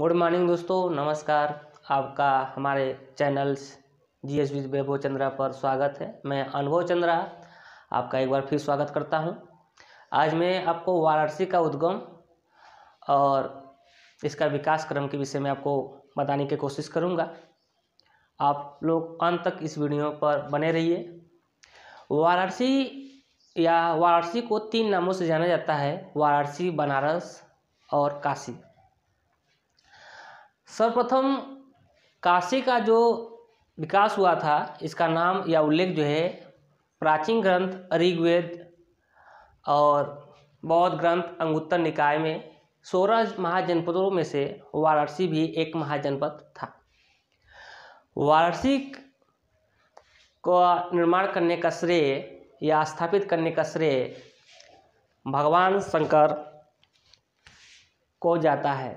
good morning दोस्तों नमस्कार आपका हमारे channels G S Vaibhav Chandra पर स्वागत है मैं अनुभव चंद्रा आपका एक बार फिर स्वागत करता हूं आज मैं आपको वाराणसी का उद्गम और इसका विकास क्रम के विषय में आपको बताने की कोशिश करूंगा आप लोग अंत तक इस वीडियो पर बने रहिए वाराणसी या वाराणसी को तीन नामों से जाना जाता है वाराणसी बनारस और काशी सर्वप्रथम काशी का जो विकास हुआ था इसका नाम या उल्लेख जो है प्राचीन ग्रंथ ऋग्वेद और बौद्ध ग्रंथ अंगुत्तर निकाय में सोलह महाजनपदों में से वाराणसी भी एक महाजनपद था वाराणसी का निर्माण करने का श्रेय या स्थापित करने का श्रेय भगवान शंकर को जाता है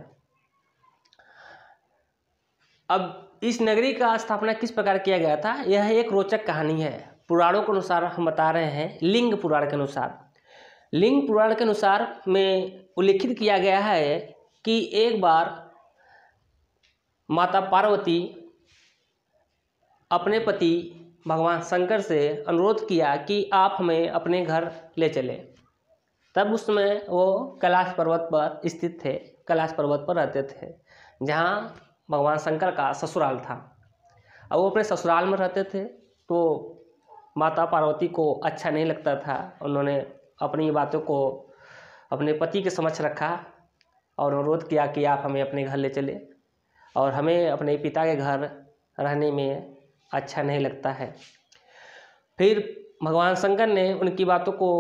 अब इस नगरी का स्थापना किस प्रकार किया गया था यह एक रोचक कहानी है पुराणों के अनुसार हम बता रहे हैं लिंग पुराण के अनुसार लिंग पुराण के अनुसार में उल्लिखित किया गया है कि एक बार माता पार्वती अपने पति भगवान शंकर से अनुरोध किया कि आप हमें अपने घर ले चले तब उस समय वो कैलाश पर्वत पर स्थित थे कैलाश पर्वत पर रहते थे जहाँ भगवान शंकर का ससुराल था अब वो अपने ससुराल में रहते थे तो माता पार्वती को अच्छा नहीं लगता था उन्होंने अपनी बातों को अपने पति के समक्ष रखा और अनुरोध किया कि आप हमें अपने घर ले चले और हमें अपने पिता के घर रहने में अच्छा नहीं लगता है फिर भगवान शंकर ने उनकी बातों को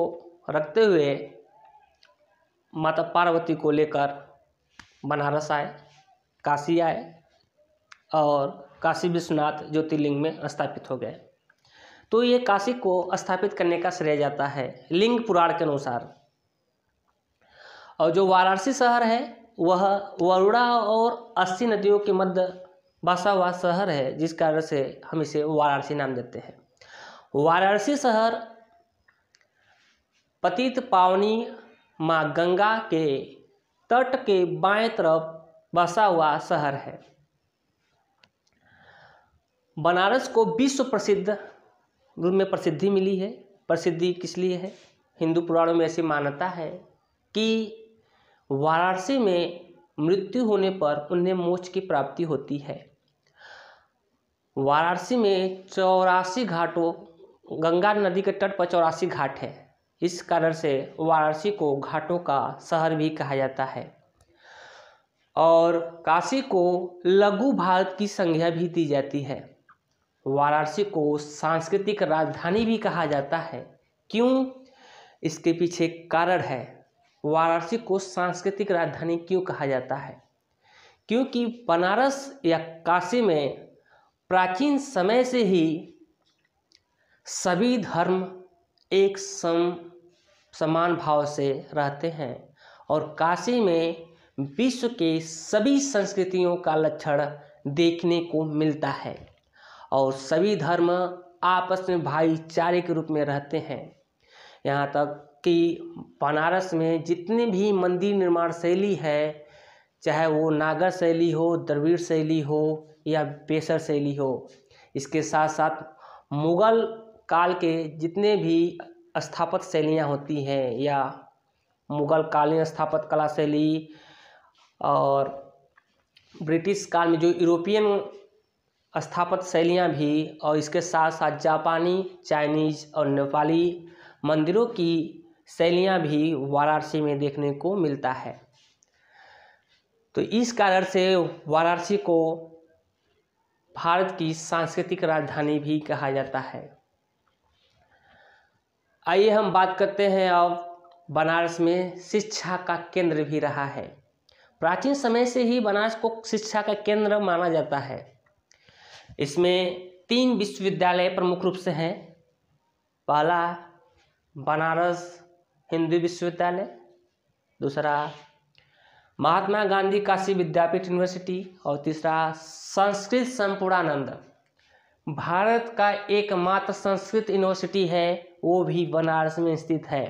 रखते हुए माता पार्वती को लेकर बनारस आए काशी आए और काशी विश्वनाथ ज्योतिर्लिंग में स्थापित हो गए तो ये काशी को स्थापित करने का श्रेय जाता है लिंग पुराण के अनुसार और जो वाराणसी शहर है वह वरुणा और अस्सी नदियों के मध्य बसा हुआ शहर है जिस कारण से हम इसे वाराणसी नाम देते हैं वाराणसी शहर पतित पावनी माँ गंगा के तट के बाएं तरफ बसा हुआ शहर है बनारस को विश्व प्रसिद्ध रूप में प्रसिद्धि मिली है प्रसिद्धि किस लिए है हिंदू पुराणों में ऐसी मान्यता है कि वाराणसी में मृत्यु होने पर उन्हें मोक्ष की प्राप्ति होती है वाराणसी में चौरासी घाटों गंगा नदी के तट पर चौरासी घाट है इस कारण से वाराणसी को घाटों का शहर भी कहा जाता है और काशी को लघु भारत की संज्ञा भी दी जाती है वाराणसी को सांस्कृतिक राजधानी भी कहा जाता है क्यों इसके पीछे कारण है वाराणसी को सांस्कृतिक राजधानी क्यों कहा जाता है क्योंकि बनारस या काशी में प्राचीन समय से ही सभी धर्म एक सम समान भाव से रहते हैं और काशी में विश्व के सभी संस्कृतियों का लक्षण देखने को मिलता है और सभी धर्म आपस में भाईचारे के रूप में रहते हैं यहाँ तक कि बनारस में जितने भी मंदिर निर्माण शैली है चाहे वो नागर शैली हो द्रविड़ शैली हो या बेसर शैली हो इसके साथ साथ मुगल काल के जितने भी स्थापत्य शैलियाँ होती हैं या मुगल कालीन स्थापत्य कला शैली और ब्रिटिश काल में जो यूरोपियन स्थापत्य शैलियाँ भी और इसके साथ साथ जापानी चाइनीज और नेपाली मंदिरों की शैलियाँ भी वाराणसी में देखने को मिलता है तो इस कारण से वाराणसी को भारत की सांस्कृतिक राजधानी भी कहा जाता है आइए हम बात करते हैं अब बनारस में शिक्षा का केंद्र भी रहा है प्राचीन समय से ही बनारस को शिक्षा का केंद्र माना जाता है इसमें तीन विश्वविद्यालय प्रमुख रूप से हैं पहला बनारस हिंदू विश्वविद्यालय दूसरा महात्मा गांधी काशी विद्यापीठ यूनिवर्सिटी और तीसरा संस्कृत संपूर्णानंद भारत का एकमात्र संस्कृत यूनिवर्सिटी है वो भी बनारस में स्थित है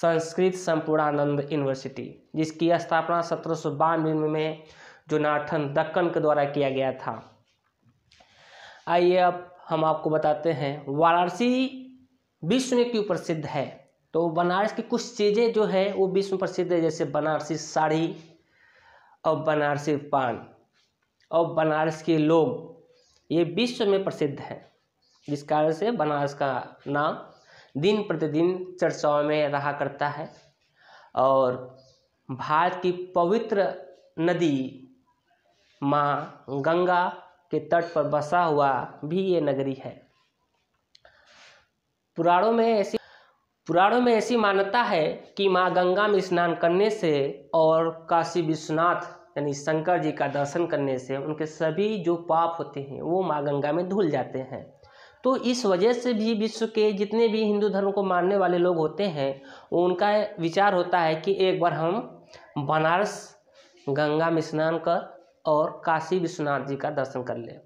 संस्कृत संपूर्णानंद यूनिवर्सिटी जिसकी स्थापना सत्रह में जोनाथन दक्कन के द्वारा किया गया था आइए अब हम आपको बताते हैं वाराणसी विश्व में क्यों प्रसिद्ध है तो बनारस की कुछ चीज़ें जो है वो विश्व प्रसिद्ध है जैसे बनारसी साड़ी और बनारसी पान और बनारस के लोग ये विश्व में प्रसिद्ध हैं जिस कारण से बनारस का नाम दिन प्रतिदिन चर्चाओं में रहा करता है और भारत की पवित्र नदी माँ गंगा के तट पर बसा हुआ भी ये नगरी है पुराणों में ऐसी पुराणों में ऐसी मान्यता है कि माँ गंगा में स्नान करने से और काशी विश्वनाथ यानी शंकर जी का दर्शन करने से उनके सभी जो पाप होते हैं वो माँ गंगा में धुल जाते हैं तो इस वजह से भी विश्व के जितने भी हिंदू धर्म को मानने वाले लोग होते हैं उनका विचार होता है कि एक बार हम बनारस गंगा में स्नान कर और काशी विश्वनाथ जी का दर्शन कर लें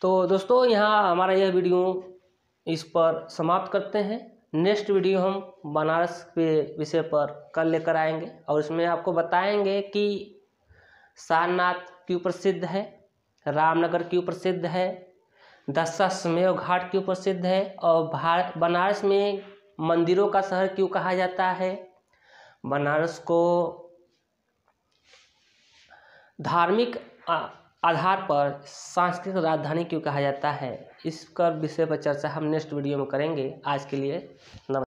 तो दोस्तों यहाँ हमारा यह वीडियो इस पर समाप्त करते हैं नेक्स्ट वीडियो हम बनारस के विषय पर कल लेकर आएंगे और इसमें आपको बताएंगे कि सारनाथ क्यों प्रसिद्ध है रामनगर क्यों प्रसिद्ध है दशाश्वमेव घाट क्यों प्रसिद्ध है और भारत बनारस में मंदिरों का शहर क्यों कहा जाता है बनारस को धार्मिक आधार पर सांस्कृतिक राजधानी क्यों कहा जाता है इस पर विषय पर चर्चा हम नेक्स्ट वीडियो में करेंगे आज के लिए नमस्कार